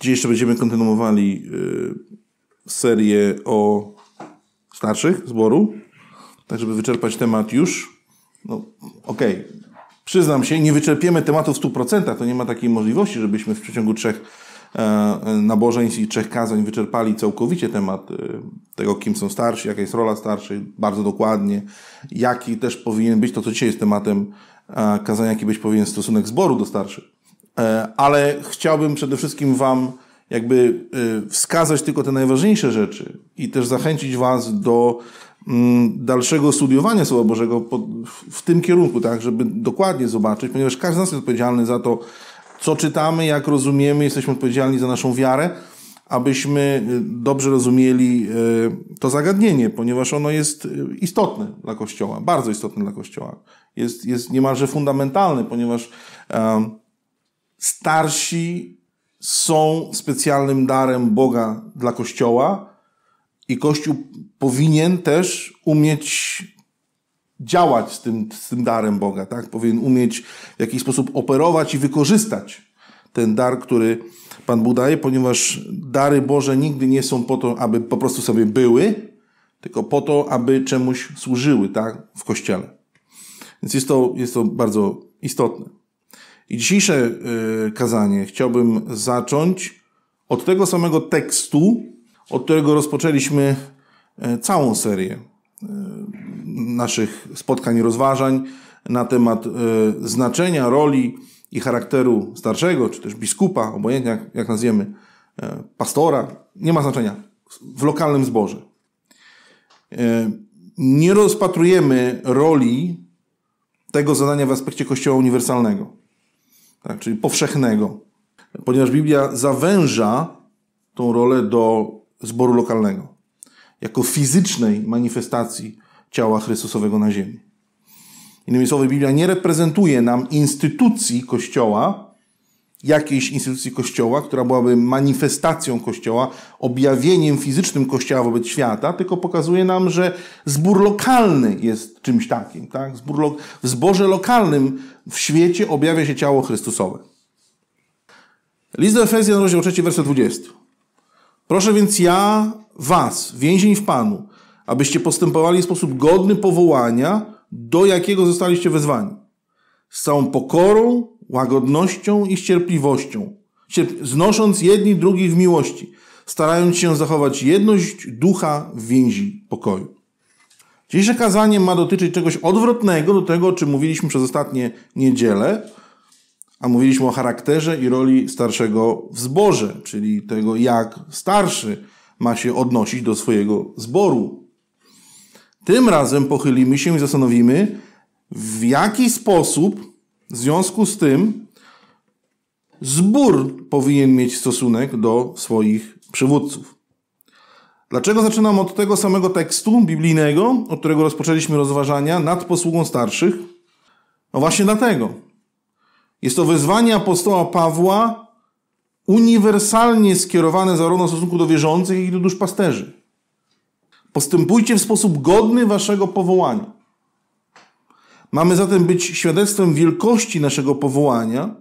Dzisiaj jeszcze będziemy kontynuowali y, serię o starszych zboru, tak żeby wyczerpać temat już. No, okej, okay. przyznam się, nie wyczerpiemy tematu w 100%, to nie ma takiej możliwości, żebyśmy w przeciągu trzech e, nabożeństw i trzech kazań wyczerpali całkowicie temat e, tego, kim są starsi, jaka jest rola starszych, bardzo dokładnie, jaki też powinien być to, co dzisiaj jest tematem kazania, jaki być powinien stosunek zboru do starszych. E, ale chciałbym przede wszystkim Wam jakby e, wskazać tylko te najważniejsze rzeczy i też zachęcić Was do mm, dalszego studiowania Słowa Bożego w tym kierunku, tak, żeby dokładnie zobaczyć, ponieważ każdy z nas jest odpowiedzialny za to, co czytamy, jak rozumiemy, jesteśmy odpowiedzialni za naszą wiarę, abyśmy e, dobrze rozumieli to zagadnienie, ponieważ ono jest istotne dla Kościoła, bardzo istotne dla Kościoła. Jest, jest niemalże fundamentalne, ponieważ um, starsi są specjalnym darem Boga dla Kościoła i Kościół powinien też umieć działać z tym, z tym darem Boga, tak? Powinien umieć w jakiś sposób operować i wykorzystać ten dar, który Pan Bóg daje, ponieważ dary Boże nigdy nie są po to, aby po prostu sobie były, tylko po to, aby czemuś służyły, tak? W Kościele. Więc jest to, jest to bardzo istotne. I dzisiejsze y, kazanie chciałbym zacząć od tego samego tekstu, od którego rozpoczęliśmy e, całą serię e, naszych spotkań i rozważań na temat e, znaczenia, roli i charakteru starszego, czy też biskupa, obojętnie jak, jak nazwiemy, pastora, nie ma znaczenia, w lokalnym zborze. Nie rozpatrujemy roli tego zadania w aspekcie Kościoła Uniwersalnego tak, czyli powszechnego. Ponieważ Biblia zawęża tą rolę do zboru lokalnego, jako fizycznej manifestacji ciała Chrystusowego na ziemi. Innymi słowy, Biblia nie reprezentuje nam instytucji Kościoła, jakiejś instytucji Kościoła, która byłaby manifestacją Kościoła, objawieniem fizycznym Kościoła wobec świata, tylko pokazuje nam, że zbór lokalny jest czymś takim. Tak? Zbór w zborze lokalnym w świecie objawia się ciało Chrystusowe. List do Efezjan, rozdział 3, werset 20. Proszę więc ja, was, więzień w Panu, abyście postępowali w sposób godny powołania, do jakiego zostaliście wezwani. Z całą pokorą, łagodnością i cierpliwością, znosząc jedni drugich w miłości, starając się zachować jedność ducha w więzi pokoju. Dzisiejsze kazanie ma dotyczyć czegoś odwrotnego do tego, o czym mówiliśmy przez ostatnie niedzielę, a mówiliśmy o charakterze i roli starszego w zborze, czyli tego, jak starszy ma się odnosić do swojego zboru. Tym razem pochylimy się i zastanowimy, w jaki sposób w związku z tym zbór powinien mieć stosunek do swoich przywódców. Dlaczego zaczynam od tego samego tekstu biblijnego, od którego rozpoczęliśmy rozważania nad posługą starszych? No właśnie dlatego. Jest to wezwanie apostoła Pawła uniwersalnie skierowane zarówno w stosunku do wierzących, jak i do dusz pasterzy. Postępujcie w sposób godny waszego powołania. Mamy zatem być świadectwem wielkości naszego powołania,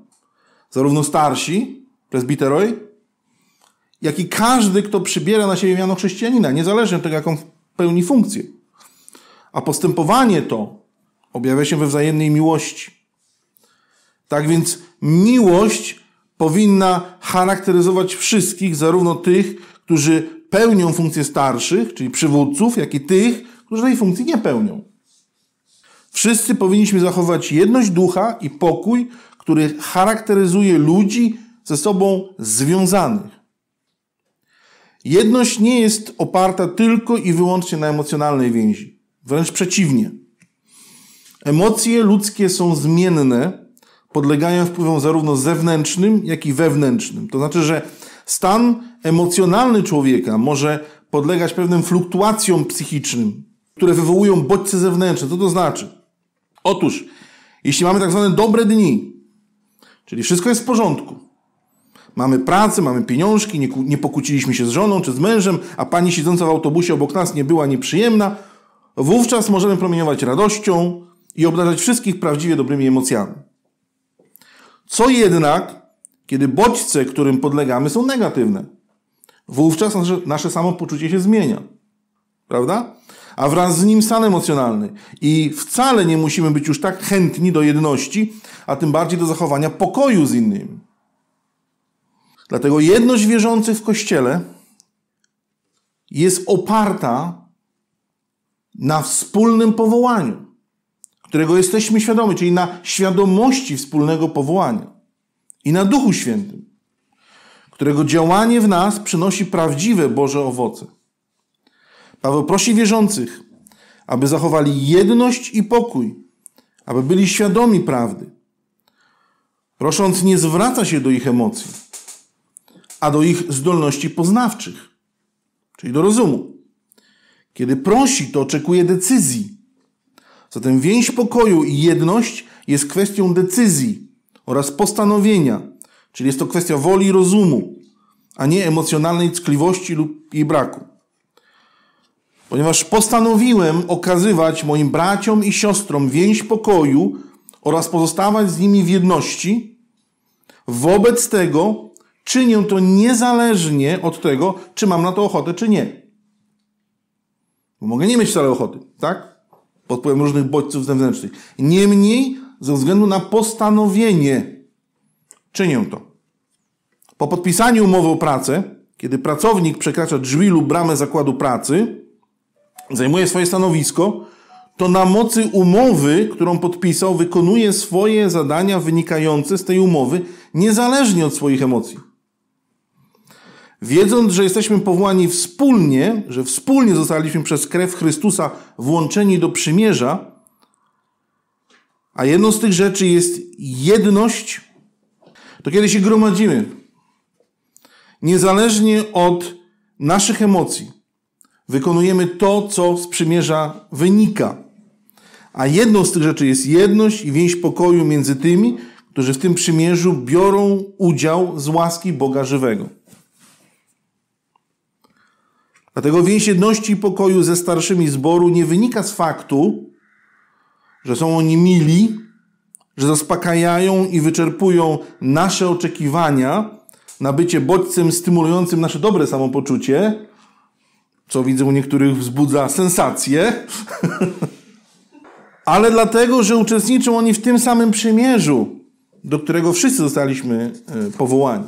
zarówno starsi, presbiteroj, jak i każdy, kto przybiera na siebie miano chrześcijanina, niezależnie od tego, jaką pełni funkcję. A postępowanie to objawia się we wzajemnej miłości. Tak więc miłość powinna charakteryzować wszystkich, zarówno tych, którzy pełnią funkcję starszych, czyli przywódców, jak i tych, którzy tej funkcji nie pełnią. Wszyscy powinniśmy zachować jedność ducha i pokój, który charakteryzuje ludzi ze sobą związanych. Jedność nie jest oparta tylko i wyłącznie na emocjonalnej więzi. Wręcz przeciwnie. Emocje ludzkie są zmienne, podlegają wpływom zarówno zewnętrznym, jak i wewnętrznym. To znaczy, że stan emocjonalny człowieka może podlegać pewnym fluktuacjom psychicznym, które wywołują bodźce zewnętrzne. Co to znaczy? Otóż, jeśli mamy tak zwane dobre dni, czyli wszystko jest w porządku, mamy pracę, mamy pieniążki, nie, nie pokłóciliśmy się z żoną czy z mężem, a pani siedząca w autobusie obok nas nie była nieprzyjemna, wówczas możemy promieniować radością i obdarzać wszystkich prawdziwie dobrymi emocjami. Co jednak, kiedy bodźce, którym podlegamy, są negatywne? Wówczas nasze, nasze samopoczucie się zmienia. Prawda? a wraz z nim stan emocjonalny. I wcale nie musimy być już tak chętni do jedności, a tym bardziej do zachowania pokoju z innymi. Dlatego jedność wierzących w Kościele jest oparta na wspólnym powołaniu, którego jesteśmy świadomi, czyli na świadomości wspólnego powołania i na Duchu Świętym, którego działanie w nas przynosi prawdziwe Boże owoce. Paweł prosi wierzących, aby zachowali jedność i pokój, aby byli świadomi prawdy. Prosząc, nie zwraca się do ich emocji, a do ich zdolności poznawczych, czyli do rozumu. Kiedy prosi, to oczekuje decyzji. Zatem więź pokoju i jedność jest kwestią decyzji oraz postanowienia, czyli jest to kwestia woli i rozumu, a nie emocjonalnej ckliwości lub jej braku ponieważ postanowiłem okazywać moim braciom i siostrom więź pokoju oraz pozostawać z nimi w jedności, wobec tego czynię to niezależnie od tego, czy mam na to ochotę, czy nie. Bo mogę nie mieć wcale ochoty, tak? Pod wpływem różnych bodźców zewnętrznych. Niemniej, ze względu na postanowienie, czynię to. Po podpisaniu umowy o pracę, kiedy pracownik przekracza drzwi lub bramę zakładu pracy, zajmuje swoje stanowisko, to na mocy umowy, którą podpisał, wykonuje swoje zadania wynikające z tej umowy, niezależnie od swoich emocji. Wiedząc, że jesteśmy powołani wspólnie, że wspólnie zostaliśmy przez krew Chrystusa włączeni do przymierza, a jedną z tych rzeczy jest jedność, to kiedy się gromadzimy, niezależnie od naszych emocji, Wykonujemy to, co z przymierza wynika. A jedną z tych rzeczy jest jedność i więź pokoju między tymi, którzy w tym przymierzu biorą udział z łaski Boga żywego. Dlatego więź jedności i pokoju ze starszymi zboru nie wynika z faktu, że są oni mili, że zaspokajają i wyczerpują nasze oczekiwania na bycie bodźcem stymulującym nasze dobre samopoczucie, co widzę u niektórych wzbudza sensację, ale dlatego, że uczestniczą oni w tym samym przymierzu, do którego wszyscy zostaliśmy e, powołani.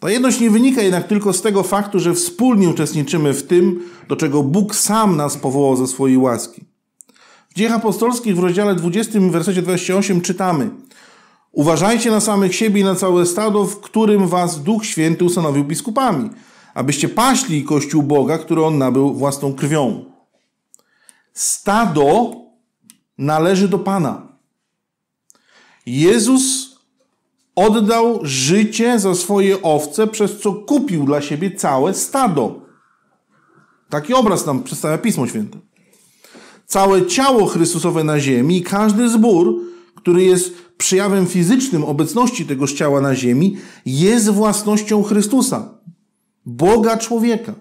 Ta jedność nie wynika jednak tylko z tego faktu, że wspólnie uczestniczymy w tym, do czego Bóg sam nas powołał ze swojej łaski. W Dziejach Apostolskich w rozdziale 20, w wersecie 28 czytamy Uważajcie na samych siebie i na całe stado, w którym was Duch Święty ustanowił biskupami – abyście paśli Kościół Boga, który on nabył własną krwią. Stado należy do Pana. Jezus oddał życie za swoje owce, przez co kupił dla siebie całe stado. Taki obraz nam przedstawia Pismo Święte. Całe ciało Chrystusowe na ziemi i każdy zbór, który jest przejawem fizycznym obecności tegoż ciała na ziemi, jest własnością Chrystusa. Boga człowieka.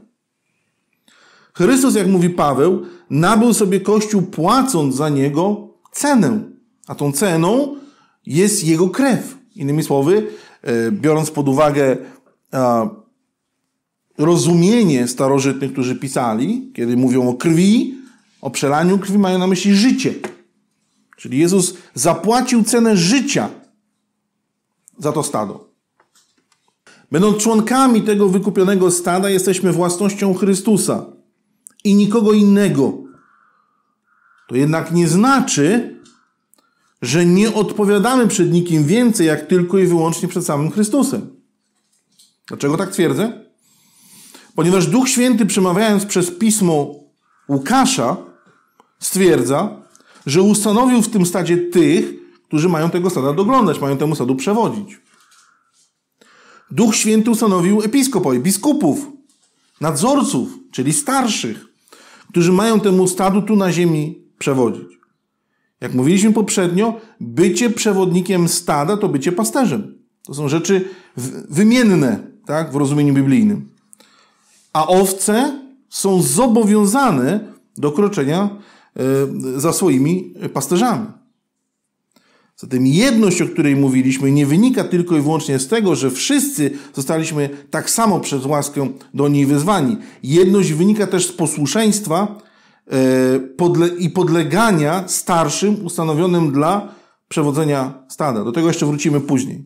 Chrystus, jak mówi Paweł, nabył sobie Kościół płacąc za niego cenę, a tą ceną jest jego krew. Innymi słowy, e, biorąc pod uwagę rozumienie starożytnych, którzy pisali, kiedy mówią o krwi, o przelaniu krwi, mają na myśli życie. Czyli Jezus zapłacił cenę życia za to stado. Będąc członkami tego wykupionego stada, jesteśmy własnością Chrystusa i nikogo innego. To jednak nie znaczy, że nie odpowiadamy przed nikim więcej, jak tylko i wyłącznie przed samym Chrystusem. Dlaczego tak twierdzę? Ponieważ Duch Święty, przemawiając przez pismo Łukasza, stwierdza, że ustanowił w tym stadzie tych, którzy mają tego stada doglądać, mają temu stadu przewodzić. Duch Święty ustanowił episkopoi, biskupów, nadzorców, czyli starszych, którzy mają temu stadu tu na ziemi przewodzić. Jak mówiliśmy poprzednio, bycie przewodnikiem stada to bycie pasterzem. To są rzeczy wymienne tak, w rozumieniu biblijnym. A owce są zobowiązane do kroczenia e, za swoimi pasterzami. Zatem jedność, o której mówiliśmy, nie wynika tylko i wyłącznie z tego, że wszyscy zostaliśmy tak samo przez łaskę do niej wezwani. Jedność wynika też z posłuszeństwa e, i podlegania starszym ustanowionym dla przewodzenia stada. Do tego jeszcze wrócimy później.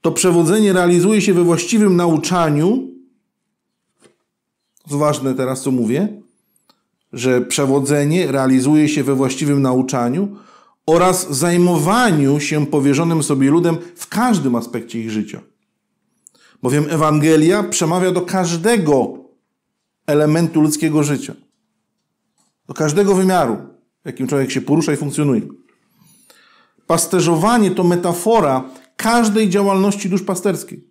To przewodzenie realizuje się we właściwym nauczaniu. To ważne teraz, co mówię, że przewodzenie realizuje się we właściwym nauczaniu oraz zajmowaniu się powierzonym sobie ludem w każdym aspekcie ich życia. Bowiem Ewangelia przemawia do każdego elementu ludzkiego życia, do każdego wymiaru, w jakim człowiek się porusza i funkcjonuje. Pasterzowanie to metafora każdej działalności duszpasterskiej,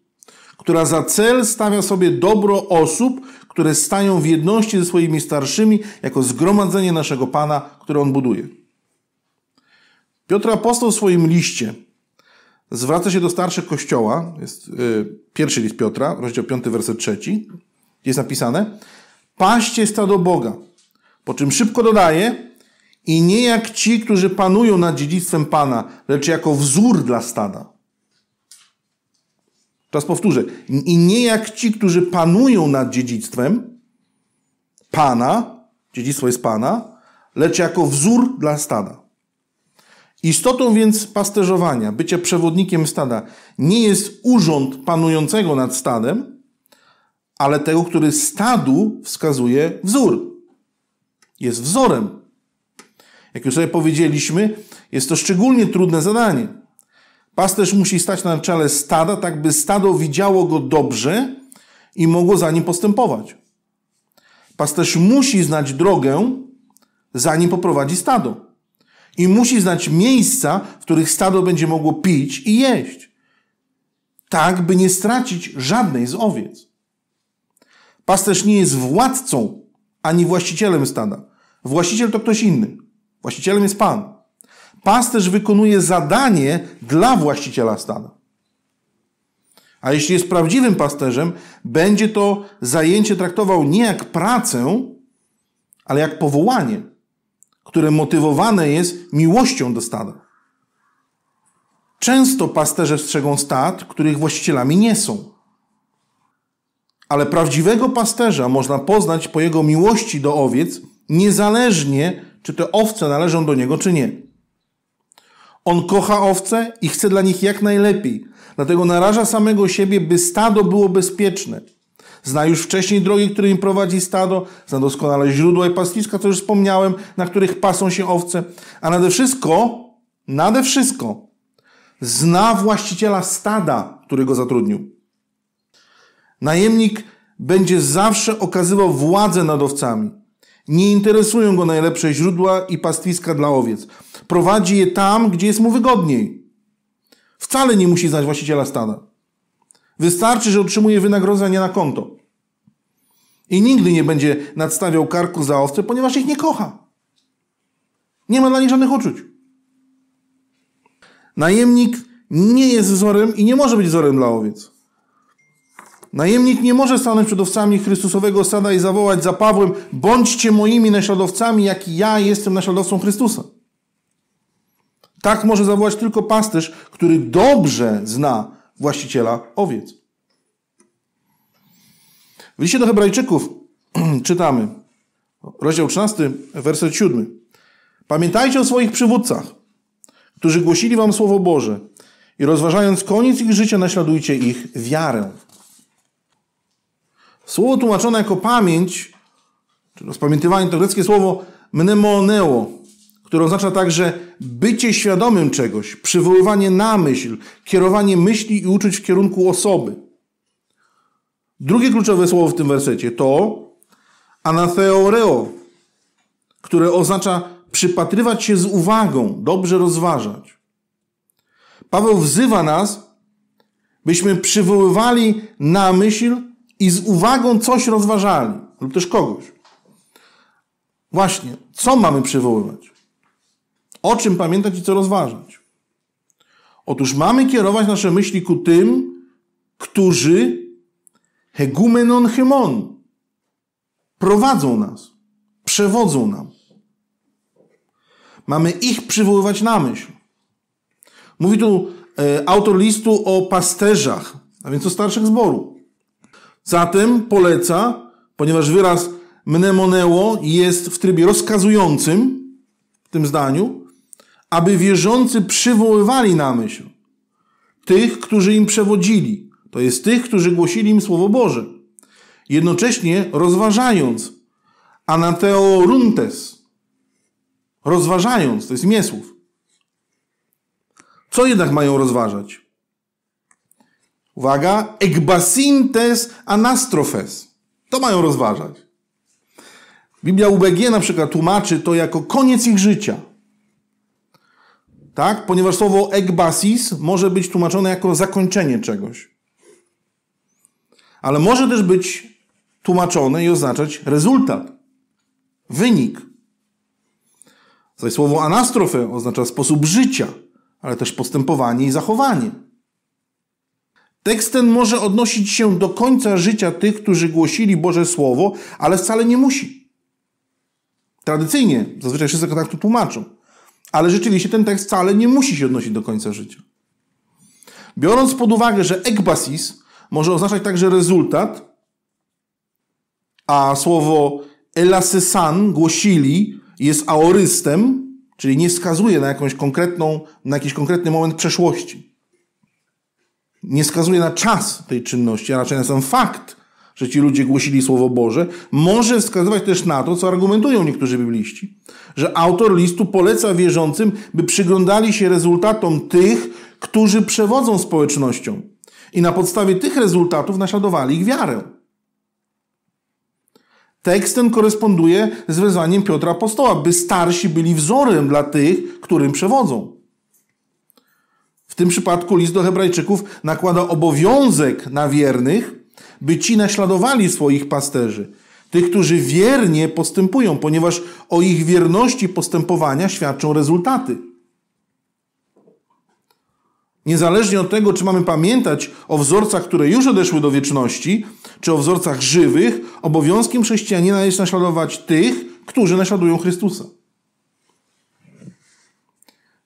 która za cel stawia sobie dobro osób, które stają w jedności ze swoimi starszymi, jako zgromadzenie naszego Pana, które On buduje. Piotr Apostoł w swoim liście zwraca się do starszych kościoła, jest yy, pierwszy list Piotra, rozdział 5, werset 3, jest napisane Paście stado Boga, po czym szybko dodaje i nie jak ci, którzy panują nad dziedzictwem Pana, lecz jako wzór dla stada. Teraz powtórzę. I nie jak ci, którzy panują nad dziedzictwem Pana, dziedzictwo jest Pana, lecz jako wzór dla stada. Istotą więc pasterzowania, bycie przewodnikiem stada, nie jest urząd panującego nad stadem, ale tego, który stadu wskazuje wzór. Jest wzorem. Jak już sobie powiedzieliśmy, jest to szczególnie trudne zadanie. Pasterz musi stać na czele stada, tak by stado widziało go dobrze i mogło za nim postępować. Pasterz musi znać drogę, zanim poprowadzi stado i musi znać miejsca, w których stado będzie mogło pić i jeść, tak by nie stracić żadnej z owiec. Pasterz nie jest władcą ani właścicielem stada. Właściciel to ktoś inny. Właścicielem jest Pan. Pasterz wykonuje zadanie dla właściciela stada. A jeśli jest prawdziwym pasterzem, będzie to zajęcie traktował nie jak pracę, ale jak powołanie które motywowane jest miłością do stada. Często pasterze strzegą stad, których właścicielami nie są. Ale prawdziwego pasterza można poznać po jego miłości do owiec, niezależnie czy te owce należą do niego, czy nie. On kocha owce i chce dla nich jak najlepiej, dlatego naraża samego siebie, by stado było bezpieczne Zna już wcześniej drogi, którymi prowadzi stado, zna doskonale źródła i pastwiska, co już wspomniałem, na których pasą się owce, a nade wszystko, nade wszystko, zna właściciela stada, który go zatrudnił. Najemnik będzie zawsze okazywał władzę nad owcami. Nie interesują go najlepsze źródła i pastwiska dla owiec. Prowadzi je tam, gdzie jest mu wygodniej. Wcale nie musi znać właściciela stada. Wystarczy, że otrzymuje wynagrodzenie na konto. I nigdy nie będzie nadstawiał karku za owce, ponieważ ich nie kocha. Nie ma dla nich żadnych uczuć. Najemnik nie jest wzorem i nie może być wzorem dla owiec. Najemnik nie może stanąć przed owcami Chrystusowego stada i zawołać za Pawłem: bądźcie moimi naśladowcami, jak i ja jestem naśladowcą Chrystusa. Tak może zawołać tylko pasterz, który dobrze zna właściciela owiec. W liście do Hebrajczyków czytamy, rozdział 13, werset 7. Pamiętajcie o swoich przywódcach, którzy głosili wam Słowo Boże i rozważając koniec ich życia, naśladujcie ich wiarę. Słowo tłumaczone jako pamięć, czy rozpamiętywanie, to greckie słowo mnemoneo, które oznacza także bycie świadomym czegoś, przywoływanie na myśl, kierowanie myśli i uczuć w kierunku osoby. Drugie kluczowe słowo w tym wersecie to anatheoreo, które oznacza przypatrywać się z uwagą, dobrze rozważać. Paweł wzywa nas, byśmy przywoływali na myśl i z uwagą coś rozważali, lub też kogoś. Właśnie, co mamy przywoływać? O czym pamiętać i co rozważać? Otóż mamy kierować nasze myśli ku tym, którzy Hegumenon hymon. Prowadzą nas. Przewodzą nam. Mamy ich przywoływać na myśl. Mówi tu e, autor listu o pasterzach, a więc o starszych zboru. Zatem poleca, ponieważ wyraz mnemoneo jest w trybie rozkazującym w tym zdaniu, aby wierzący przywoływali na myśl tych, którzy im przewodzili to jest tych, którzy głosili im Słowo Boże, jednocześnie rozważając anateoruntes, rozważając, to jest miesłów. Co jednak mają rozważać? Uwaga, ekbasintes anastrofes. To mają rozważać. Biblia UBG na przykład tłumaczy to jako koniec ich życia. Tak? Ponieważ słowo ekbasis może być tłumaczone jako zakończenie czegoś ale może też być tłumaczone i oznaczać rezultat, wynik. Zaś słowo anastrofe oznacza sposób życia, ale też postępowanie i zachowanie. Tekst ten może odnosić się do końca życia tych, którzy głosili Boże Słowo, ale wcale nie musi. Tradycyjnie, zazwyczaj wszyscy tak to tłumaczą, ale rzeczywiście ten tekst wcale nie musi się odnosić do końca życia. Biorąc pod uwagę, że ekbasis może oznaczać także rezultat, a słowo elasesan, głosili, jest aorystem, czyli nie wskazuje na, jakąś konkretną, na jakiś konkretny moment przeszłości. Nie wskazuje na czas tej czynności, a raczej na sam fakt, że ci ludzie głosili Słowo Boże, może wskazywać też na to, co argumentują niektórzy bibliści, że autor listu poleca wierzącym, by przyglądali się rezultatom tych, którzy przewodzą społecznością i na podstawie tych rezultatów naśladowali ich wiarę. Tekst ten koresponduje z wezwaniem Piotra Apostoła, by starsi byli wzorem dla tych, którym przewodzą. W tym przypadku list do Hebrajczyków nakłada obowiązek na wiernych, by ci naśladowali swoich pasterzy, tych, którzy wiernie postępują, ponieważ o ich wierności postępowania świadczą rezultaty. Niezależnie od tego, czy mamy pamiętać o wzorcach, które już odeszły do wieczności, czy o wzorcach żywych, obowiązkiem chrześcijanina jest naśladować tych, którzy naśladują Chrystusa.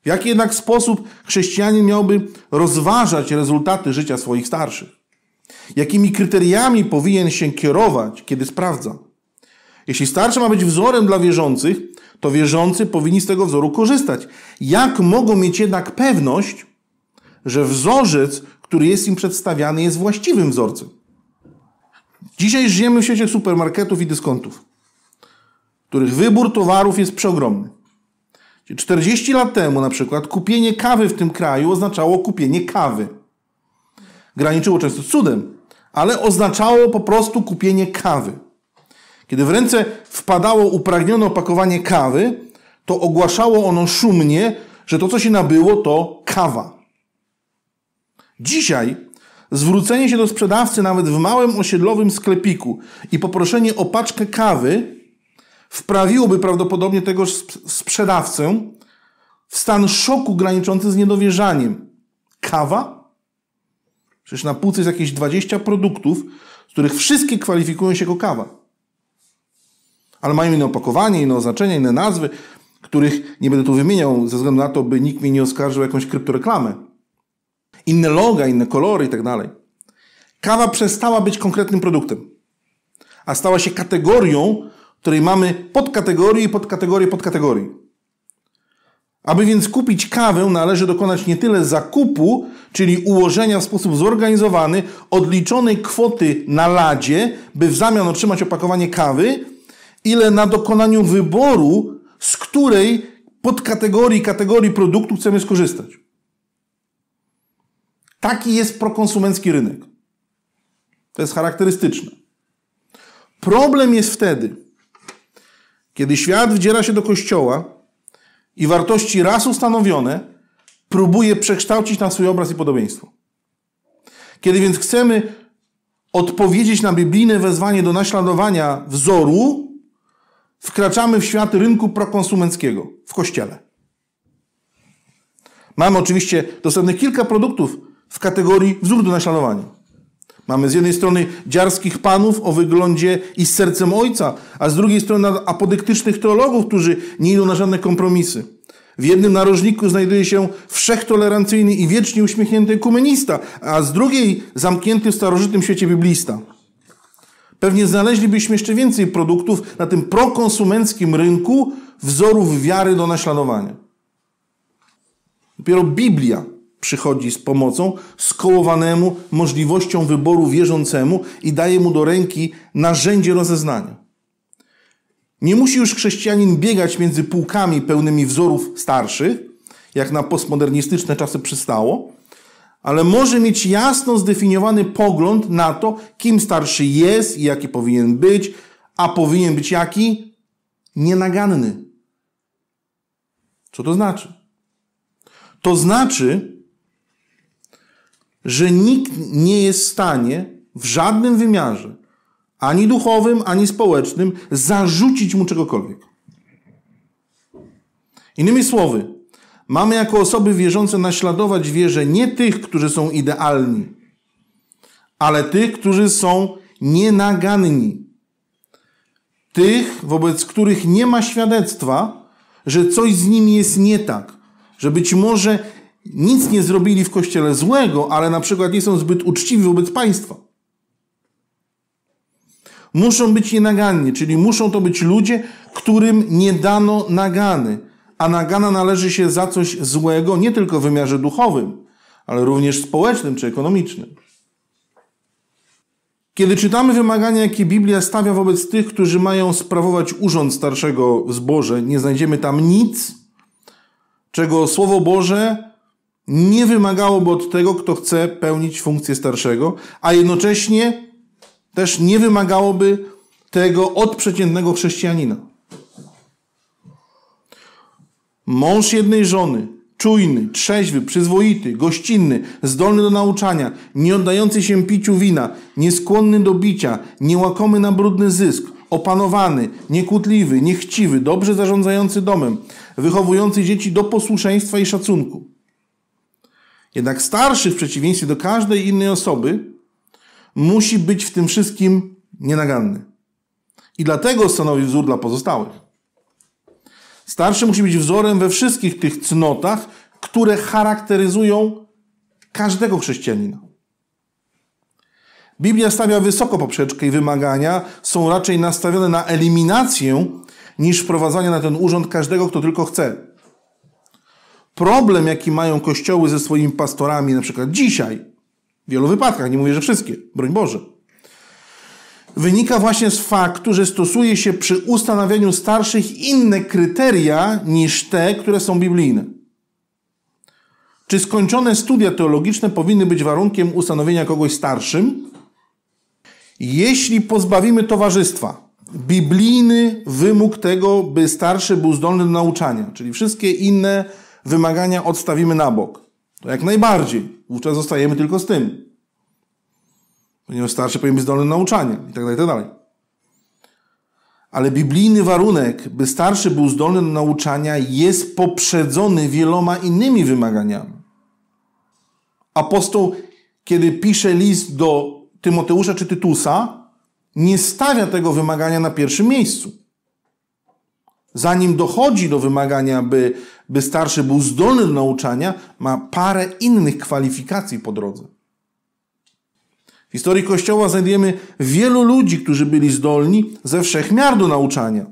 W jaki jednak sposób chrześcijanin miałby rozważać rezultaty życia swoich starszych? Jakimi kryteriami powinien się kierować, kiedy sprawdza? Jeśli starszy ma być wzorem dla wierzących, to wierzący powinni z tego wzoru korzystać. Jak mogą mieć jednak pewność, że wzorzec, który jest im przedstawiany, jest właściwym wzorcem. Dzisiaj żyjemy w świecie supermarketów i dyskontów, których wybór towarów jest przeogromny. 40 lat temu na przykład kupienie kawy w tym kraju oznaczało kupienie kawy. Graniczyło często z cudem, ale oznaczało po prostu kupienie kawy. Kiedy w ręce wpadało upragnione opakowanie kawy, to ogłaszało ono szumnie, że to, co się nabyło, to kawa. Dzisiaj zwrócenie się do sprzedawcy nawet w małym osiedlowym sklepiku i poproszenie o paczkę kawy wprawiłoby prawdopodobnie tego sprzedawcę w stan szoku graniczący z niedowierzaniem. Kawa? Przecież na półce jest jakieś 20 produktów, z których wszystkie kwalifikują się jako kawa. Ale mają inne opakowanie, inne oznaczenia, inne nazwy, których nie będę tu wymieniał ze względu na to, by nikt mnie nie oskarżył o jakąś kryptoreklamę inne loga, inne kolory i tak dalej. Kawa przestała być konkretnym produktem, a stała się kategorią, której mamy podkategorii, podkategorii, podkategorii. Aby więc kupić kawę, należy dokonać nie tyle zakupu, czyli ułożenia w sposób zorganizowany odliczonej kwoty na ladzie, by w zamian otrzymać opakowanie kawy, ile na dokonaniu wyboru, z której podkategorii, kategorii produktu chcemy skorzystać. Taki jest prokonsumencki rynek. To jest charakterystyczne. Problem jest wtedy, kiedy świat wdziera się do kościoła i wartości raz ustanowione próbuje przekształcić na swój obraz i podobieństwo. Kiedy więc chcemy odpowiedzieć na biblijne wezwanie do naśladowania wzoru, wkraczamy w świat rynku prokonsumenckiego w kościele. Mamy oczywiście dostępnych kilka produktów w kategorii wzór do naśladowania. Mamy z jednej strony dziarskich panów o wyglądzie i z sercem ojca, a z drugiej strony apodyktycznych teologów, którzy nie idą na żadne kompromisy. W jednym narożniku znajduje się wszechtolerancyjny i wiecznie uśmiechnięty kumenista, a z drugiej zamknięty w starożytnym świecie biblista. Pewnie znaleźlibyśmy jeszcze więcej produktów na tym prokonsumenckim rynku wzorów wiary do naśladowania. Dopiero Biblia przychodzi z pomocą skołowanemu możliwością wyboru wierzącemu i daje mu do ręki narzędzie rozeznania. Nie musi już chrześcijanin biegać między półkami pełnymi wzorów starszych, jak na postmodernistyczne czasy przystało, ale może mieć jasno zdefiniowany pogląd na to, kim starszy jest i jaki powinien być, a powinien być jaki? Nienaganny. Co to znaczy? To znaczy, że nikt nie jest w stanie w żadnym wymiarze, ani duchowym, ani społecznym, zarzucić mu czegokolwiek. Innymi słowy, mamy jako osoby wierzące naśladować wierzę nie tych, którzy są idealni, ale tych, którzy są nienaganni. Tych, wobec których nie ma świadectwa, że coś z nimi jest nie tak, że być może nic nie zrobili w kościele złego, ale na przykład nie są zbyt uczciwi wobec państwa. Muszą być nienaganni, czyli muszą to być ludzie, którym nie dano nagany, a nagana należy się za coś złego nie tylko w wymiarze duchowym, ale również społecznym czy ekonomicznym. Kiedy czytamy wymagania, jakie Biblia stawia wobec tych, którzy mają sprawować urząd starszego w zborze, nie znajdziemy tam nic, czego Słowo Boże nie wymagałoby od tego, kto chce pełnić funkcję starszego, a jednocześnie też nie wymagałoby tego od przeciętnego chrześcijanina. Mąż jednej żony, czujny, trzeźwy, przyzwoity, gościnny, zdolny do nauczania, nie oddający się piciu wina, nieskłonny do bicia, niełakomy na brudny zysk, opanowany, niekłótliwy, niechciwy, dobrze zarządzający domem, wychowujący dzieci do posłuszeństwa i szacunku jednak starszy, w przeciwieństwie do każdej innej osoby, musi być w tym wszystkim nienaganny. I dlatego stanowi wzór dla pozostałych. Starszy musi być wzorem we wszystkich tych cnotach, które charakteryzują każdego chrześcijanina. Biblia stawia wysoko poprzeczkę i wymagania są raczej nastawione na eliminację niż wprowadzanie na ten urząd każdego, kto tylko chce problem, jaki mają kościoły ze swoimi pastorami, na przykład dzisiaj, w wielu wypadkach, nie mówię, że wszystkie, broń Boże, wynika właśnie z faktu, że stosuje się przy ustanawianiu starszych inne kryteria niż te, które są biblijne. Czy skończone studia teologiczne powinny być warunkiem ustanowienia kogoś starszym? Jeśli pozbawimy towarzystwa, biblijny wymóg tego, by starszy był zdolny do nauczania, czyli wszystkie inne wymagania odstawimy na bok. To jak najbardziej. Wówczas zostajemy tylko z tym. Ponieważ starszy powinien być zdolny nauczania i tak dalej, tak dalej. Ale biblijny warunek, by starszy był zdolny do nauczania, jest poprzedzony wieloma innymi wymaganiami. Apostoł, kiedy pisze list do Tymoteusza czy Tytusa, nie stawia tego wymagania na pierwszym miejscu zanim dochodzi do wymagania, by, by starszy był zdolny do nauczania, ma parę innych kwalifikacji po drodze. W historii Kościoła znajdziemy wielu ludzi, którzy byli zdolni ze wszechmiar do nauczania.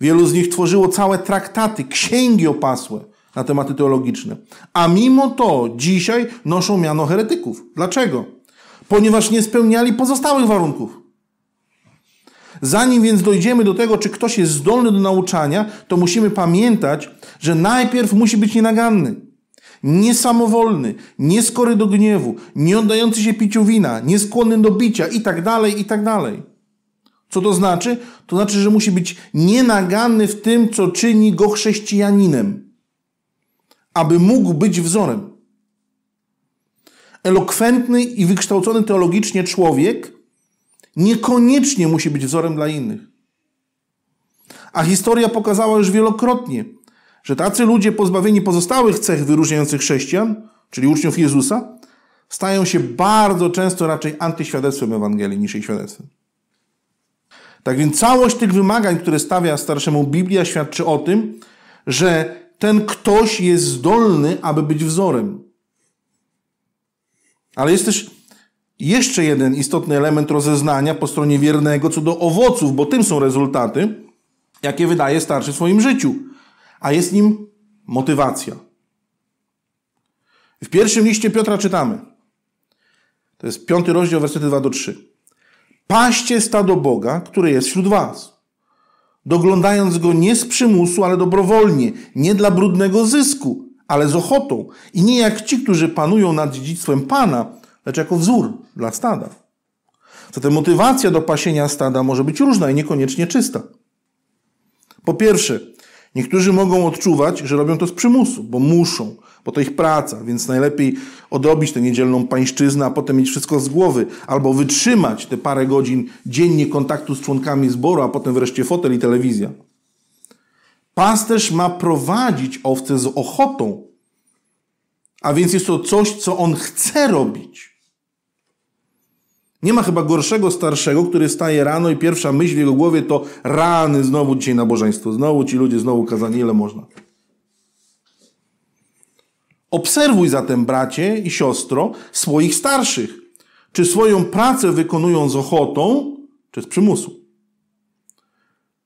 Wielu z nich tworzyło całe traktaty, księgi opasłe na tematy teologiczne. A mimo to dzisiaj noszą miano heretyków. Dlaczego? Ponieważ nie spełniali pozostałych warunków. Zanim więc dojdziemy do tego, czy ktoś jest zdolny do nauczania, to musimy pamiętać, że najpierw musi być nienaganny, niesamowolny, nieskory do gniewu, nie oddający się piciu wina, nieskłonny do bicia i tak dalej, i tak dalej. Co to znaczy? To znaczy, że musi być nienaganny w tym, co czyni go chrześcijaninem, aby mógł być wzorem. Elokwentny i wykształcony teologicznie człowiek – Niekoniecznie musi być wzorem dla innych. A historia pokazała już wielokrotnie, że tacy ludzie pozbawieni pozostałych cech wyróżniających chrześcijan, czyli uczniów Jezusa, stają się bardzo często raczej antyświadectwem Ewangelii niż jej świadectwem. Tak więc całość tych wymagań, które stawia starszemu Biblia, świadczy o tym, że ten ktoś jest zdolny, aby być wzorem. Ale jest też jeszcze jeden istotny element rozeznania po stronie wiernego co do owoców, bo tym są rezultaty, jakie wydaje starszy w swoim życiu, a jest nim motywacja. W pierwszym liście Piotra czytamy, to jest piąty rozdział, wersety 2 do 3. Paście stado Boga, który jest wśród was, doglądając go nie z przymusu, ale dobrowolnie, nie dla brudnego zysku, ale z ochotą i nie jak ci, którzy panują nad dziedzictwem Pana, lecz znaczy, jako wzór dla stada. Zatem motywacja do pasienia stada może być różna i niekoniecznie czysta. Po pierwsze, niektórzy mogą odczuwać, że robią to z przymusu, bo muszą, bo to ich praca, więc najlepiej odrobić tę niedzielną pańszczyznę, a potem mieć wszystko z głowy, albo wytrzymać te parę godzin dziennie kontaktu z członkami zboru, a potem wreszcie fotel i telewizja. Pasterz ma prowadzić owce z ochotą, a więc jest to coś, co on chce robić. Nie ma chyba gorszego starszego, który staje rano i pierwsza myśl w jego głowie to rany, znowu dzisiaj nabożeństwo, znowu ci ludzie, znowu kazanie, ile można. Obserwuj zatem, bracie i siostro, swoich starszych. Czy swoją pracę wykonują z ochotą, czy z przymusu?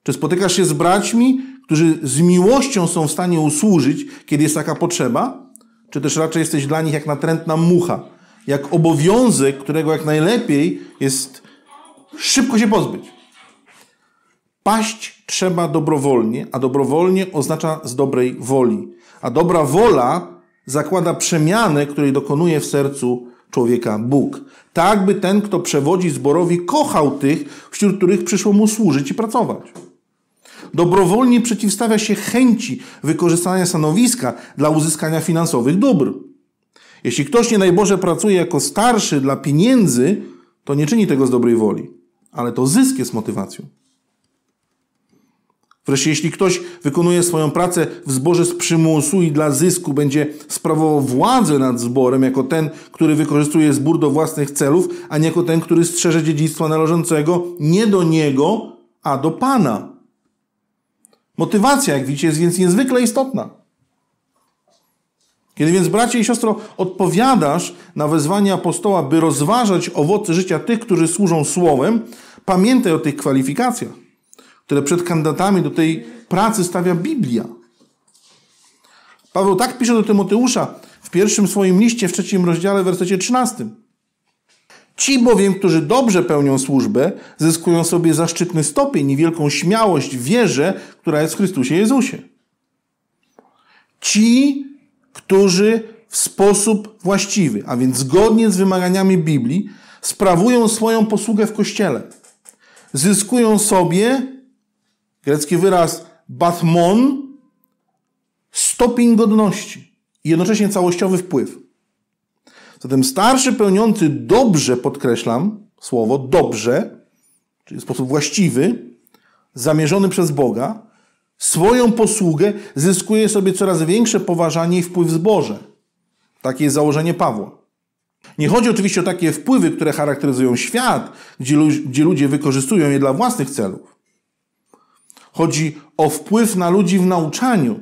Czy spotykasz się z braćmi, którzy z miłością są w stanie usłużyć, kiedy jest taka potrzeba? Czy też raczej jesteś dla nich jak natrętna mucha, jak obowiązek, którego jak najlepiej jest szybko się pozbyć. Paść trzeba dobrowolnie, a dobrowolnie oznacza z dobrej woli. A dobra wola zakłada przemianę, której dokonuje w sercu człowieka Bóg. Tak, by ten, kto przewodzi zborowi, kochał tych, wśród których przyszło mu służyć i pracować. Dobrowolnie przeciwstawia się chęci wykorzystania stanowiska dla uzyskania finansowych dóbr. Jeśli ktoś nie najboże pracuje jako starszy dla pieniędzy, to nie czyni tego z dobrej woli, ale to zysk jest motywacją. Wreszcie, jeśli ktoś wykonuje swoją pracę w zborze z przymusu i dla zysku będzie sprawował władzę nad zborem, jako ten, który wykorzystuje zbór do własnych celów, a nie jako ten, który strzeże dziedzictwa należącego nie do niego, a do Pana. Motywacja, jak widzicie, jest więc niezwykle istotna. Kiedy więc, bracie i siostro, odpowiadasz na wezwanie apostoła, by rozważać owoce życia tych, którzy służą słowem, pamiętaj o tych kwalifikacjach, które przed kandydatami do tej pracy stawia Biblia. Paweł tak pisze do Tymoteusza w pierwszym swoim liście, w trzecim rozdziale, w wersecie 13. Ci bowiem, którzy dobrze pełnią służbę, zyskują sobie zaszczytny stopień i wielką śmiałość w wierze, która jest w Chrystusie Jezusie. Ci którzy w sposób właściwy, a więc zgodnie z wymaganiami Biblii, sprawują swoją posługę w kościele. Zyskują sobie, grecki wyraz batmon stopień godności i jednocześnie całościowy wpływ. Zatem starszy pełniący dobrze, podkreślam słowo dobrze, czyli w sposób właściwy, zamierzony przez Boga, swoją posługę zyskuje sobie coraz większe poważanie i wpływ z zboże. Takie jest założenie Pawła. Nie chodzi oczywiście o takie wpływy, które charakteryzują świat, gdzie, gdzie ludzie wykorzystują je dla własnych celów. Chodzi o wpływ na ludzi w nauczaniu,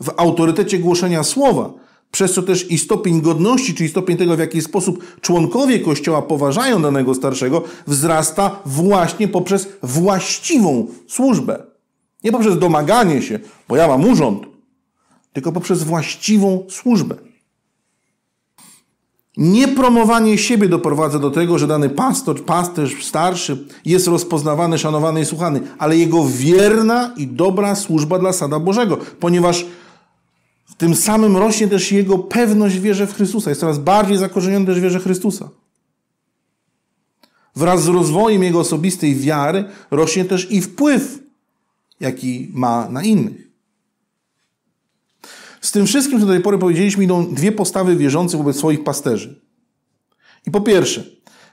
w autorytecie głoszenia słowa, przez co też i stopień godności, czyli stopień tego, w jaki sposób członkowie Kościoła poważają danego starszego, wzrasta właśnie poprzez właściwą służbę. Nie poprzez domaganie się, bo ja mam urząd, tylko poprzez właściwą służbę. Niepromowanie siebie doprowadza do tego, że dany pastor, pasterz, starszy jest rozpoznawany, szanowany i słuchany, ale jego wierna i dobra służba dla sada Bożego, ponieważ w tym samym rośnie też jego pewność wierze w Chrystusa. Jest coraz bardziej zakorzeniony też w wierze Chrystusa. Wraz z rozwojem jego osobistej wiary rośnie też i wpływ jaki ma na innych. Z tym wszystkim, co do tej pory powiedzieliśmy, idą dwie postawy wierzących wobec swoich pasterzy. I po pierwsze,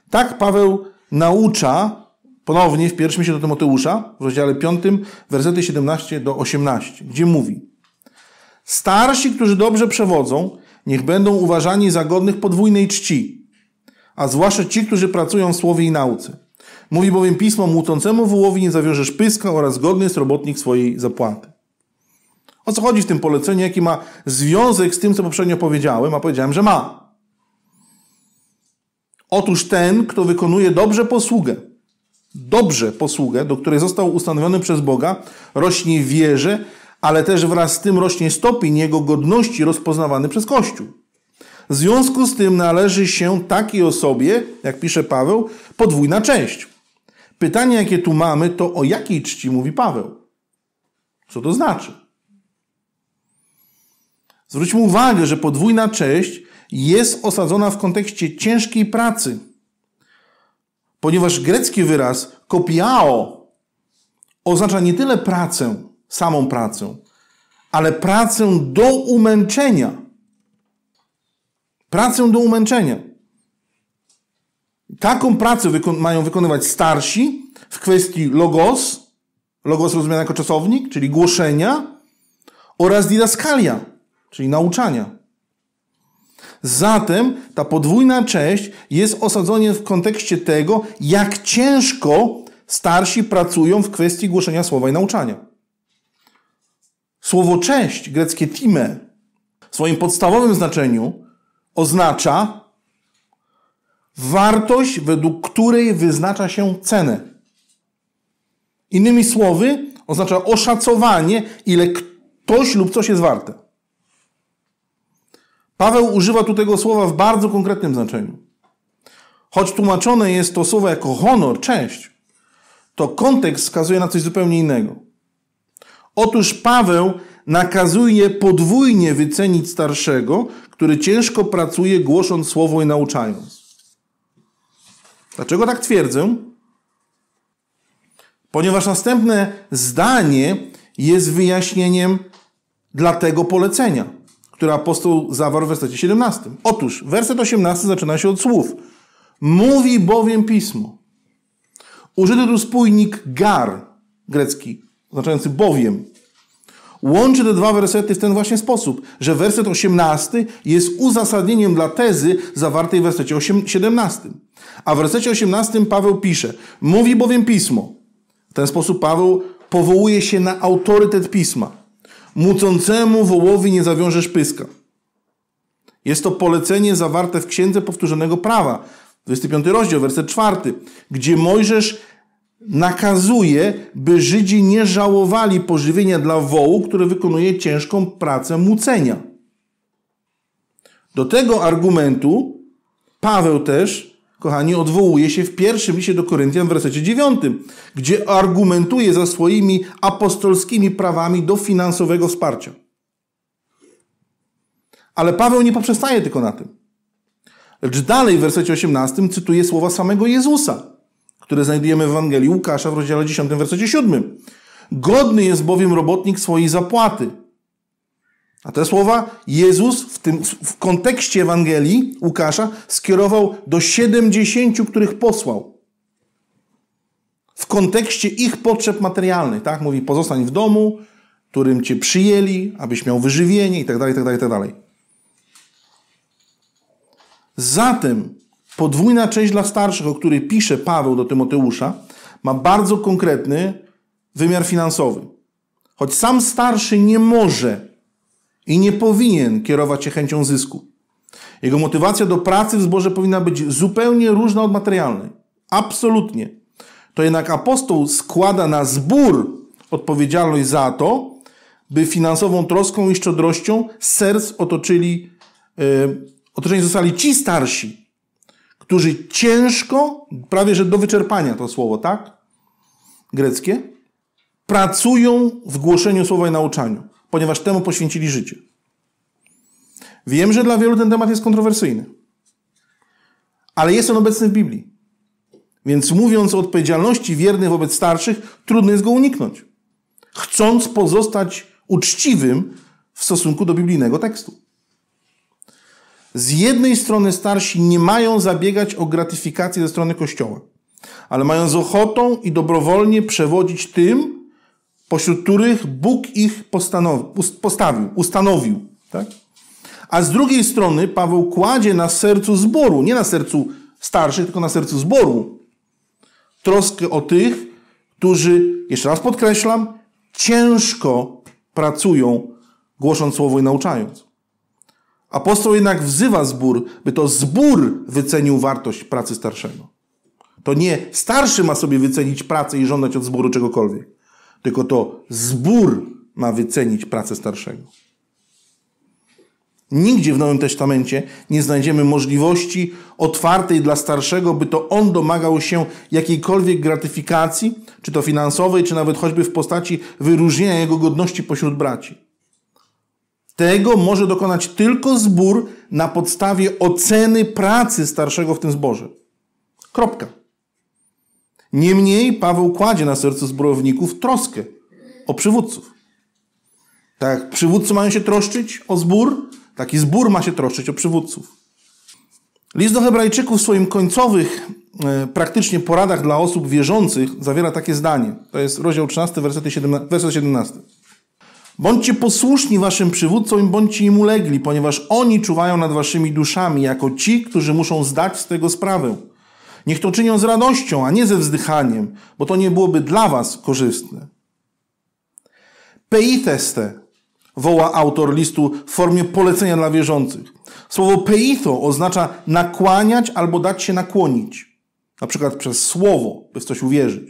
tak Paweł naucza ponownie w pierwszym się do Tymoteusza, w rozdziale 5, wersety 17 do 18, gdzie mówi: Starsi, którzy dobrze przewodzą, niech będą uważani za godnych podwójnej czci, a zwłaszcza ci, którzy pracują w słowie i nauce. Mówi bowiem pismo, młócącemu wołowi nie zawiążesz pyska oraz godny jest robotnik swojej zapłaty. O co chodzi w tym poleceniu? Jaki ma związek z tym, co poprzednio powiedziałem? A powiedziałem, że ma. Otóż ten, kto wykonuje dobrze posługę, dobrze posługę, do której został ustanowiony przez Boga, rośnie w wierze, ale też wraz z tym rośnie stopień jego godności rozpoznawany przez Kościół. W związku z tym należy się takiej osobie, jak pisze Paweł, podwójna część. Pytanie, jakie tu mamy, to o jakiej czci mówi Paweł? Co to znaczy? Zwróćmy uwagę, że podwójna cześć jest osadzona w kontekście ciężkiej pracy, ponieważ grecki wyraz kopiao oznacza nie tyle pracę, samą pracę, ale pracę do umęczenia. Pracę do umęczenia. Taką pracę wyko mają wykonywać starsi w kwestii logos, logos rozumiany jako czasownik, czyli głoszenia, oraz didaskalia, czyli nauczania. Zatem ta podwójna część jest osadzona w kontekście tego, jak ciężko starsi pracują w kwestii głoszenia słowa i nauczania. Słowo cześć, greckie time, w swoim podstawowym znaczeniu oznacza wartość, według której wyznacza się cenę. Innymi słowy, oznacza oszacowanie, ile ktoś lub coś jest warte. Paweł używa tu tego słowa w bardzo konkretnym znaczeniu. Choć tłumaczone jest to słowo jako honor, cześć, to kontekst wskazuje na coś zupełnie innego. Otóż Paweł nakazuje podwójnie wycenić starszego, który ciężko pracuje, głosząc słowo i nauczając. Dlaczego tak twierdzę? Ponieważ następne zdanie jest wyjaśnieniem dla tego polecenia, które apostoł zawarł w wersecie 17. Otóż werset 18 zaczyna się od słów. Mówi bowiem pismo. Użyty tu spójnik gar, grecki, oznaczający bowiem łączy te dwa wersety w ten właśnie sposób, że werset 18 jest uzasadnieniem dla tezy zawartej w wersecie 17. A w wersecie 18 Paweł pisze: Mówi bowiem pismo. W ten sposób Paweł powołuje się na autorytet pisma. Mucącemu wołowi nie zawiążesz pyska. Jest to polecenie zawarte w Księdze Powtórzonego Prawa, 25 rozdział, werset 4, gdzie Mojżesz nakazuje, by Żydzi nie żałowali pożywienia dla wołu, który wykonuje ciężką pracę mucenia. Do tego argumentu Paweł też, kochani, odwołuje się w pierwszym liście do Koryntian w wersecie 9, gdzie argumentuje za swoimi apostolskimi prawami do finansowego wsparcia. Ale Paweł nie poprzestaje tylko na tym. Lecz dalej w wersecie 18 cytuje słowa samego Jezusa które znajdujemy w Ewangelii Łukasza w rozdziale 10, wersecie 7. Godny jest bowiem robotnik swojej zapłaty. A te słowa Jezus w, tym, w kontekście Ewangelii Łukasza skierował do 70, których posłał. W kontekście ich potrzeb materialnych, tak? Mówi, pozostań w domu, którym cię przyjęli, abyś miał wyżywienie i tak dalej, tak dalej, tak dalej. Zatem Podwójna część dla starszych, o której pisze Paweł do Tymoteusza, ma bardzo konkretny wymiar finansowy. Choć sam starszy nie może i nie powinien kierować się chęcią zysku. Jego motywacja do pracy w zborze powinna być zupełnie różna od materialnej. Absolutnie. To jednak apostoł składa na zbór odpowiedzialność za to, by finansową troską i szczodrością serc otoczyli, yy, otoczeni zostali ci starsi, którzy ciężko, prawie że do wyczerpania to słowo, tak? Greckie, pracują w głoszeniu słowa i nauczaniu, ponieważ temu poświęcili życie. Wiem, że dla wielu ten temat jest kontrowersyjny, ale jest on obecny w Biblii. Więc mówiąc o odpowiedzialności wiernych wobec starszych, trudno jest go uniknąć, chcąc pozostać uczciwym w stosunku do biblijnego tekstu. Z jednej strony starsi nie mają zabiegać o gratyfikację ze strony Kościoła, ale mają z ochotą i dobrowolnie przewodzić tym, pośród których Bóg ich postawił, ustanowił. Tak? A z drugiej strony Paweł kładzie na sercu zboru, nie na sercu starszych, tylko na sercu zboru, troskę o tych, którzy, jeszcze raz podkreślam, ciężko pracują, głosząc słowo i nauczając. Apostoł jednak wzywa zbór, by to zbór wycenił wartość pracy starszego. To nie starszy ma sobie wycenić pracę i żądać od zboru czegokolwiek, tylko to zbór ma wycenić pracę starszego. Nigdzie w Nowym Testamencie nie znajdziemy możliwości otwartej dla starszego, by to on domagał się jakiejkolwiek gratyfikacji, czy to finansowej, czy nawet choćby w postaci wyróżnienia jego godności pośród braci. Tego może dokonać tylko zbór na podstawie oceny pracy starszego w tym zborze. Kropka. Niemniej Paweł kładzie na sercu zbrojowników troskę o przywódców. Tak, przywódcy mają się troszczyć o zbór, taki zbór ma się troszczyć o przywódców. List do Hebrajczyków w swoim końcowych, e, praktycznie poradach dla osób wierzących zawiera takie zdanie. To jest rozdział 13, werset 17. Bądźcie posłuszni waszym przywódcom i bądźcie im ulegli, ponieważ oni czuwają nad waszymi duszami, jako ci, którzy muszą zdać z tego sprawę. Niech to czynią z radością, a nie ze wzdychaniem, bo to nie byłoby dla was korzystne. Peiteste woła autor listu w formie polecenia dla wierzących. Słowo peito oznacza nakłaniać albo dać się nakłonić, na przykład przez słowo, by w coś uwierzyć.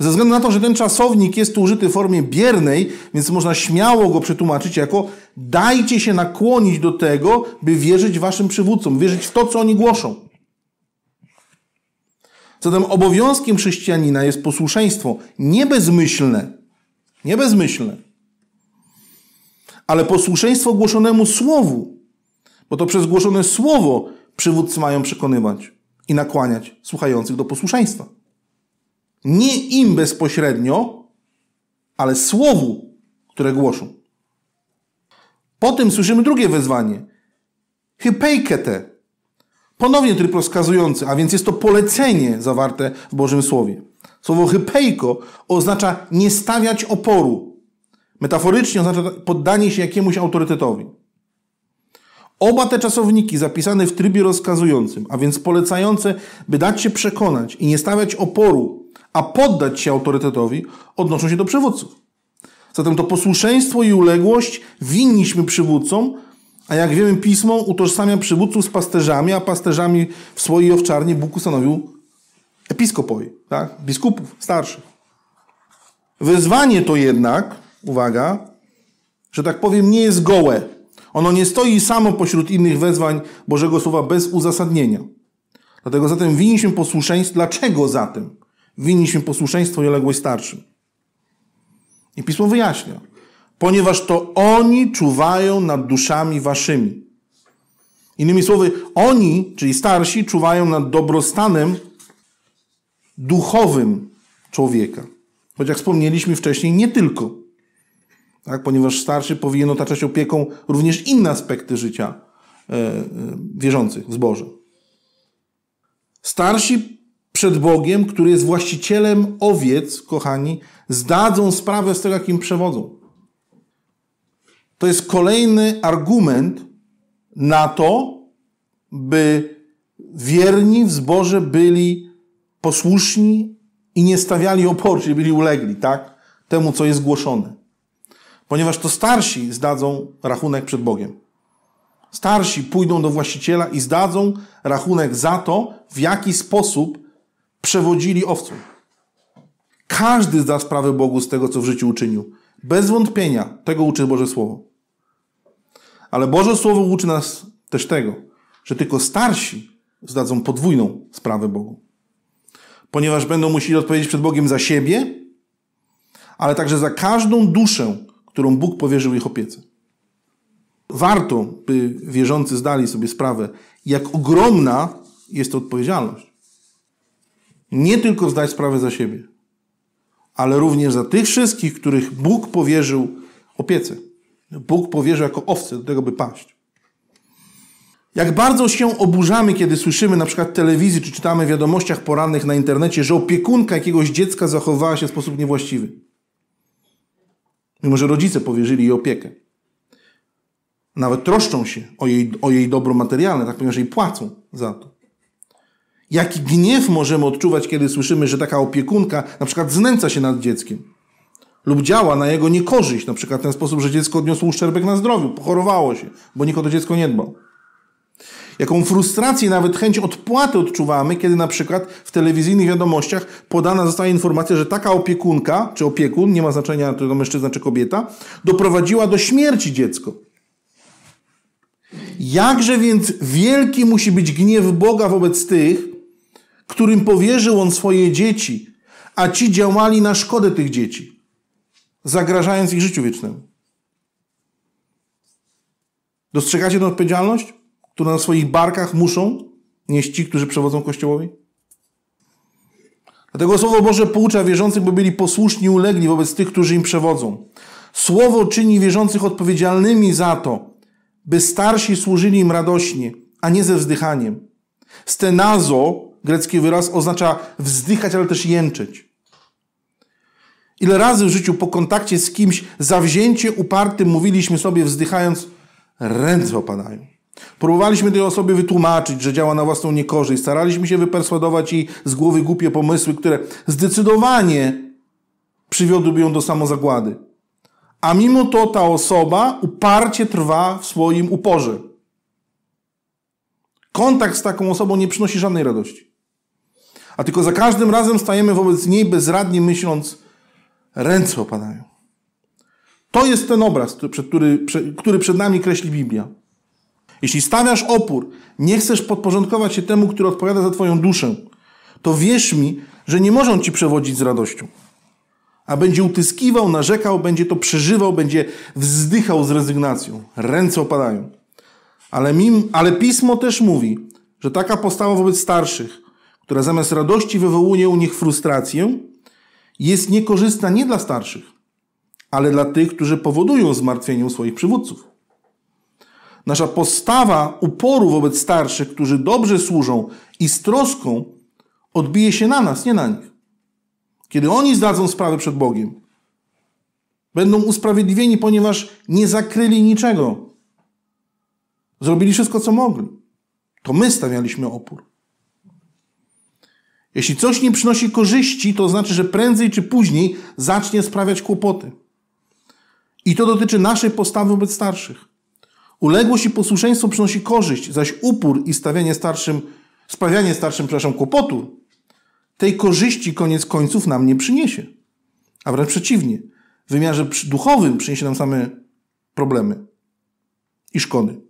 Ze względu na to, że ten czasownik jest tu użyty w formie biernej, więc można śmiało go przetłumaczyć jako dajcie się nakłonić do tego, by wierzyć waszym przywódcom, wierzyć w to, co oni głoszą. Zatem obowiązkiem chrześcijanina jest posłuszeństwo, nie bezmyślne, nie bezmyślne, ale posłuszeństwo głoszonemu słowu, bo to przez głoszone słowo przywódcy mają przekonywać i nakłaniać słuchających do posłuszeństwa. Nie im bezpośrednio, ale słowu, które głoszą. Potem słyszymy drugie wezwanie. Hypejkete. Ponownie tryb rozkazujący, a więc jest to polecenie zawarte w Bożym Słowie. Słowo hypejko oznacza nie stawiać oporu. Metaforycznie oznacza poddanie się jakiemuś autorytetowi. Oba te czasowniki zapisane w trybie rozkazującym, a więc polecające, by dać się przekonać i nie stawiać oporu a poddać się autorytetowi odnoszą się do przywódców. Zatem to posłuszeństwo i uległość winniśmy przywódcom, a jak wiemy, pismo utożsamia przywódców z pasterzami, a pasterzami w swojej owczarni Bóg ustanowił episkopoi, tak? biskupów, starszych. Wezwanie to jednak, uwaga, że tak powiem, nie jest gołe. Ono nie stoi samo pośród innych wezwań Bożego Słowa bez uzasadnienia. Dlatego zatem winniśmy posłuszeństwo. Dlaczego zatem? Winniśmy posłuszeństwo i uległość starszym. I pismo wyjaśnia. Ponieważ to oni czuwają nad duszami waszymi. Innymi słowy, oni, czyli starsi, czuwają nad dobrostanem duchowym człowieka. Choć jak wspomnieliśmy wcześniej, nie tylko. Tak? Ponieważ starszy powinien otaczać opieką również inne aspekty życia e, e, wierzących w zboże. Starsi przed Bogiem, który jest właścicielem owiec, kochani, zdadzą sprawę z tego, jakim przewodzą. To jest kolejny argument na to, by wierni w zboże byli posłuszni i nie stawiali oporu, czyli byli ulegli, tak? Temu, co jest głoszone. Ponieważ to starsi zdadzą rachunek przed Bogiem. Starsi pójdą do właściciela i zdadzą rachunek za to, w jaki sposób przewodzili owcom. Każdy zda sprawę Bogu z tego, co w życiu uczynił. Bez wątpienia tego uczy Boże Słowo. Ale Boże Słowo uczy nas też tego, że tylko starsi zdadzą podwójną sprawę Bogu. Ponieważ będą musieli odpowiedzieć przed Bogiem za siebie, ale także za każdą duszę, którą Bóg powierzył ich opiece. Warto, by wierzący zdali sobie sprawę, jak ogromna jest to odpowiedzialność nie tylko zdać sprawę za siebie, ale również za tych wszystkich, których Bóg powierzył opiece. Bóg powierzył jako owce do tego, by paść. Jak bardzo się oburzamy, kiedy słyszymy na przykład w telewizji czy czytamy w wiadomościach porannych na internecie, że opiekunka jakiegoś dziecka zachowała się w sposób niewłaściwy. Mimo, że rodzice powierzyli jej opiekę. Nawet troszczą się o jej, o jej dobro materialne, tak ponieważ jej płacą za to. Jaki gniew możemy odczuwać, kiedy słyszymy, że taka opiekunka na przykład znęca się nad dzieckiem lub działa na jego niekorzyść, na przykład w ten sposób, że dziecko odniosło uszczerbek na zdrowiu, pochorowało się, bo nikt o to dziecko nie dbał. Jaką frustrację, nawet chęć odpłaty odczuwamy, kiedy na przykład w telewizyjnych wiadomościach podana zostaje informacja, że taka opiekunka, czy opiekun, nie ma znaczenia, czy to mężczyzna, czy kobieta, doprowadziła do śmierci dziecko. Jakże więc wielki musi być gniew Boga wobec tych, którym powierzył on swoje dzieci, a ci działali na szkodę tych dzieci, zagrażając ich życiu wiecznemu. Dostrzegacie tę odpowiedzialność, którą na swoich barkach muszą nieść ci, którzy przewodzą Kościołowi? Dlatego Słowo Boże poucza wierzących, by byli posłuszni i ulegli wobec tych, którzy im przewodzą. Słowo czyni wierzących odpowiedzialnymi za to, by starsi służyli im radośnie, a nie ze wzdychaniem. Stenazo grecki wyraz, oznacza wzdychać, ale też jęczeć. Ile razy w życiu po kontakcie z kimś zawzięcie, upartym mówiliśmy sobie, wzdychając, ręce opadają. Próbowaliśmy tej osobie wytłumaczyć, że działa na własną niekorzyść. Staraliśmy się wyperswadować jej z głowy głupie pomysły, które zdecydowanie przywiodłyby ją do samozagłady. A mimo to ta osoba uparcie trwa w swoim uporze. Kontakt z taką osobą nie przynosi żadnej radości a tylko za każdym razem stajemy wobec niej bezradni, myśląc, ręce opadają. To jest ten obraz, który, przed nami kreśli Biblia. Jeśli stawiasz opór, nie chcesz podporządkować się temu, który odpowiada za Twoją duszę, to wierz mi, że nie on Ci przewodzić z radością. A będzie utyskiwał, narzekał, będzie to przeżywał, będzie wzdychał z rezygnacją. Ręce opadają. Ale, mim, ale pismo też mówi, że taka postawa wobec starszych która zamiast radości wywołuje u nich frustrację, jest niekorzystna nie dla starszych, ale dla tych, którzy powodują zmartwienie swoich przywódców. Nasza postawa uporu wobec starszych, którzy dobrze służą i z troską, odbije się na nas, nie na nich. Kiedy oni zdadzą sprawę przed Bogiem, będą usprawiedliwieni, ponieważ nie zakryli niczego. Zrobili wszystko, co mogli. To my stawialiśmy opór. Jeśli coś nie przynosi korzyści, to znaczy, że prędzej czy później zacznie sprawiać kłopoty. I to dotyczy naszej postawy wobec starszych. Uległość i posłuszeństwo przynosi korzyść, zaś upór i stawianie starszym, sprawianie starszym, przepraszam, kłopotu, tej korzyści koniec końców nam nie przyniesie. A wręcz przeciwnie, w wymiarze duchowym przyniesie nam same problemy i szkody.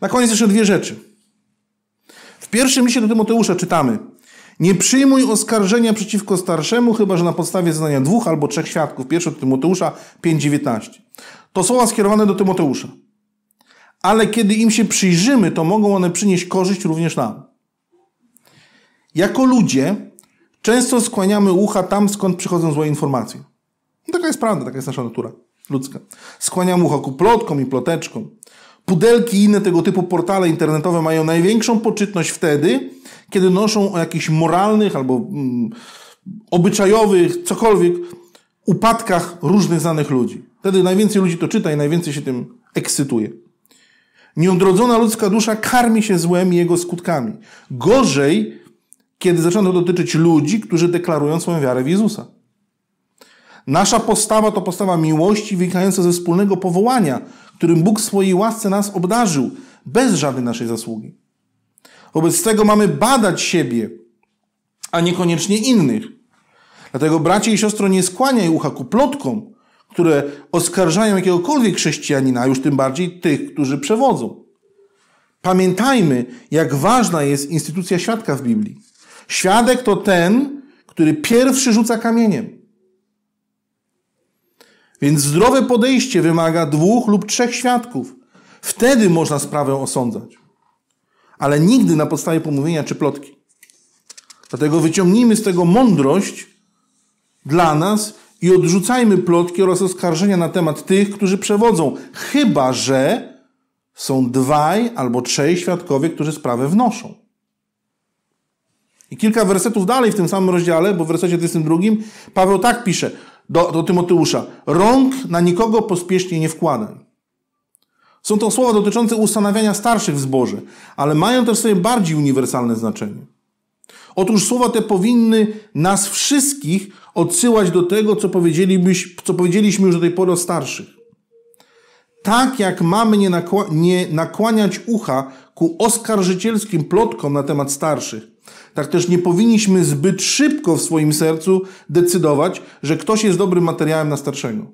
Na koniec jeszcze dwie rzeczy. W pierwszym liście do Tymoteusza czytamy, nie przyjmuj oskarżenia przeciwko starszemu, chyba że na podstawie zeznania dwóch albo trzech świadków. Pierwszy od Tymoteusza 5,19. To słowa skierowane do Tymoteusza. Ale kiedy im się przyjrzymy, to mogą one przynieść korzyść również nam. Jako ludzie często skłaniamy ucha tam, skąd przychodzą złe informacje. taka jest prawda, taka jest nasza natura ludzka. Skłaniamy ucho ku plotkom i ploteczkom. Pudelki i inne tego typu portale internetowe mają największą poczytność wtedy, kiedy noszą o jakichś moralnych albo mm, obyczajowych, cokolwiek upadkach różnych znanych ludzi. Wtedy najwięcej ludzi to czyta i najwięcej się tym ekscytuje. Nieodrodzona ludzka dusza karmi się złem i jego skutkami. Gorzej, kiedy zaczęto dotyczyć ludzi, którzy deklarują swoją wiarę w Jezusa. Nasza postawa to postawa miłości wynikająca ze wspólnego powołania, którym Bóg w swojej łasce nas obdarzył, bez żadnej naszej zasługi. Wobec tego mamy badać siebie, a niekoniecznie innych. Dlatego, bracie i siostro, nie skłaniaj ucha ku plotkom, które oskarżają jakiegokolwiek chrześcijanina, a już tym bardziej tych, którzy przewodzą. Pamiętajmy, jak ważna jest instytucja świadka w Biblii. Świadek to ten, który pierwszy rzuca kamieniem. Więc zdrowe podejście wymaga dwóch lub trzech świadków. Wtedy można sprawę osądzać. Ale nigdy na podstawie pomówienia czy plotki. Dlatego wyciągnijmy z tego mądrość dla nas i odrzucajmy plotki oraz oskarżenia na temat tych, którzy przewodzą, chyba że są dwaj albo trzej świadkowie, którzy sprawę wnoszą. I kilka wersetów dalej w tym samym rozdziale, bo w wersecie 22, Paweł tak pisze – do, do Tymoteusza, rąk na nikogo pospiesznie nie wkładam. Są to słowa dotyczące ustanawiania starszych w zborze, ale mają też sobie bardziej uniwersalne znaczenie. Otóż słowa te powinny nas wszystkich odsyłać do tego, co, co powiedzieliśmy już do tej pory o starszych. Tak jak mamy nie, nakła nie nakłaniać ucha ku oskarżycielskim plotkom na temat starszych, tak też nie powinniśmy zbyt szybko w swoim sercu decydować, że ktoś jest dobrym materiałem na starszego.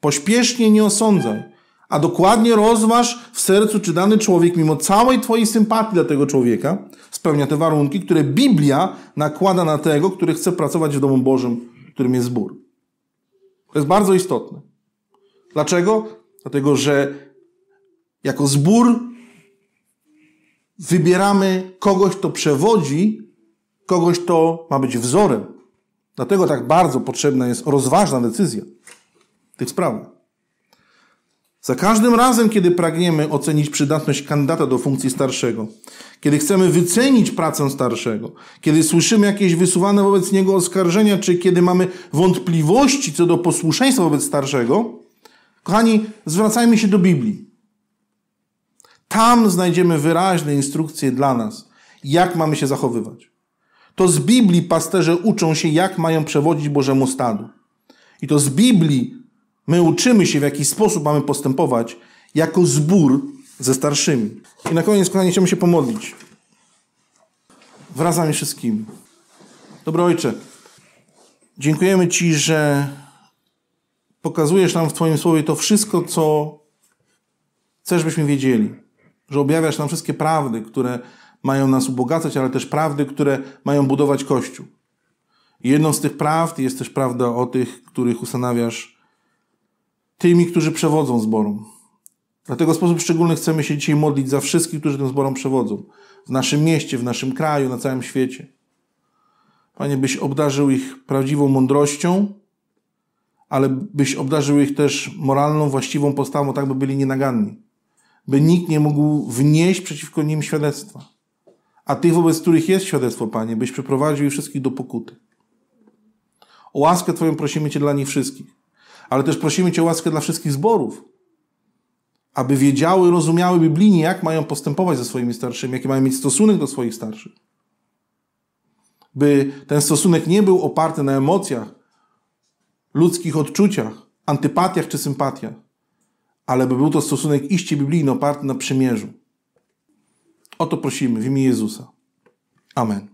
Pośpiesznie nie osądzaj, a dokładnie rozważ w sercu, czy dany człowiek, mimo całej Twojej sympatii dla tego człowieka, spełnia te warunki, które Biblia nakłada na tego, który chce pracować w domu Bożym, którym jest zbór. To jest bardzo istotne. Dlaczego? Dlatego, że jako zbór wybieramy kogoś, kto przewodzi, kogoś, kto ma być wzorem. Dlatego tak bardzo potrzebna jest rozważna decyzja tych spraw. Za każdym razem, kiedy pragniemy ocenić przydatność kandydata do funkcji starszego, kiedy chcemy wycenić pracę starszego, kiedy słyszymy jakieś wysuwane wobec niego oskarżenia, czy kiedy mamy wątpliwości co do posłuszeństwa wobec starszego, kochani, zwracajmy się do Biblii. Tam znajdziemy wyraźne instrukcje dla nas, jak mamy się zachowywać. To z Biblii pasterze uczą się, jak mają przewodzić Bożemu stadu. I to z Biblii my uczymy się, w jaki sposób mamy postępować jako zbór ze starszymi. I na koniec, kochani, chciałbym się pomodlić. Wraz z nami wszystkim. Dobry Ojcze, dziękujemy Ci, że pokazujesz nam w Twoim Słowie to wszystko, co chcesz, byśmy wiedzieli że objawiasz nam wszystkie prawdy, które mają nas ubogacać, ale też prawdy, które mają budować Kościół. I jedną z tych prawd jest też prawda o tych, których ustanawiasz tymi, którzy przewodzą zborom. Dlatego w sposób szczególny chcemy się dzisiaj modlić za wszystkich, którzy tym zborom przewodzą. W naszym mieście, w naszym kraju, na całym świecie. Panie, byś obdarzył ich prawdziwą mądrością, ale byś obdarzył ich też moralną, właściwą postawą, tak by byli nienaganni by nikt nie mógł wnieść przeciwko nim świadectwa. A tych, wobec których jest świadectwo, Panie, byś przeprowadził ich wszystkich do pokuty. O łaskę Twoją prosimy Cię dla nich wszystkich, ale też prosimy Cię o łaskę dla wszystkich zborów, aby wiedziały, rozumiały biblijnie, jak mają postępować ze swoimi starszymi, jaki mają mieć stosunek do swoich starszych. By ten stosunek nie był oparty na emocjach, ludzkich odczuciach, antypatiach czy sympatiach, ale by był to stosunek iście biblijny oparty na przymierzu. O to prosimy w imię Jezusa. Amen.